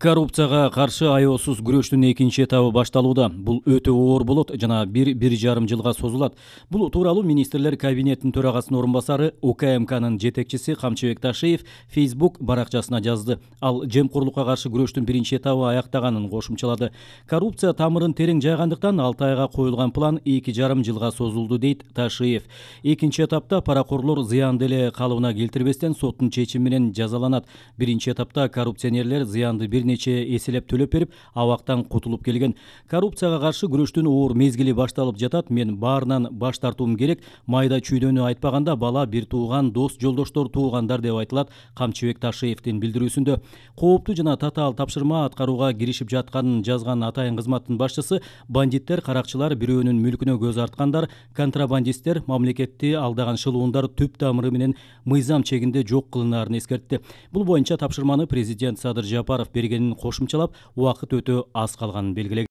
коррупцияға каршы аеосуз күрөштүн экинчи этабы башталууда бұл өте оор болот жана бир бир жарым жылга созулат бул тууралуу министрлер кабинетинин төрагасынын орун басары укмкнын жетекчиси камчыбек ташиев фейсбук баракчасына жазды ал жемкорлукка каршы күрөштүн биринчи этабы аяктаганын кошумчалады коррупция тамырын терең жайгандыктан алты айга коюлган план эки жарым жылга созулду дейт ташиев экинчи этапта парақорлор зыянды эле калыбына келтирбестен соттун чечими менен жазаланат биринчи этапта коррупционерлер зыянды бир бірнече еселеп төлөп берип абактан кутулуп келген коррупцияга каршы күрөштүн оор мезгили башталып жатат мен баарынан баш тартуум керек майда чүйдөнү айтпаганда бала бир тууган дос жолдоштор туугандар деп айтылат камчыбек ташиевдин билдирүүсүндө кооптуу жана татаал тапшырма аткарууга киришип жатканын жазган атайын кызматтын башчысы бандиттер каракчылар бирөөнүн мүлкүнө көз арткандар контрабандисттер мамлекетти алдаган шылуундар түп тамыры менен мыйзам чегинде жок кылынаарын эскертти бул боюнча тапшырманы президент садыр жапаров берген екенін қосымшалап уақыт өте аз қалғанын белгілеген